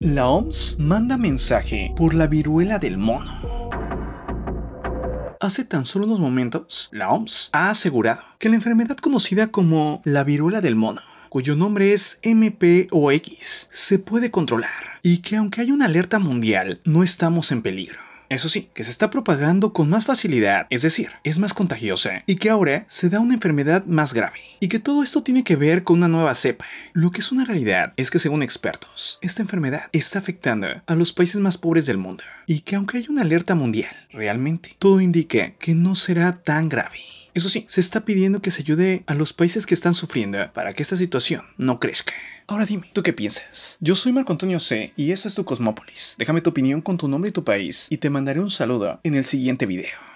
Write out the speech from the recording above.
La OMS manda mensaje por la viruela del mono. Hace tan solo unos momentos, la OMS ha asegurado que la enfermedad conocida como la viruela del mono, cuyo nombre es MPOX, se puede controlar y que aunque hay una alerta mundial, no estamos en peligro. Eso sí, que se está propagando con más facilidad, es decir, es más contagiosa y que ahora se da una enfermedad más grave. Y que todo esto tiene que ver con una nueva cepa. Lo que es una realidad es que según expertos, esta enfermedad está afectando a los países más pobres del mundo y que aunque hay una alerta mundial, realmente todo indica que no será tan grave. Eso sí, se está pidiendo que se ayude a los países que están sufriendo para que esta situación no crezca. Ahora dime, ¿tú qué piensas? Yo soy Marco Antonio C y esto es tu Cosmópolis. Déjame tu opinión con tu nombre y tu país y te mandaré un saludo en el siguiente video.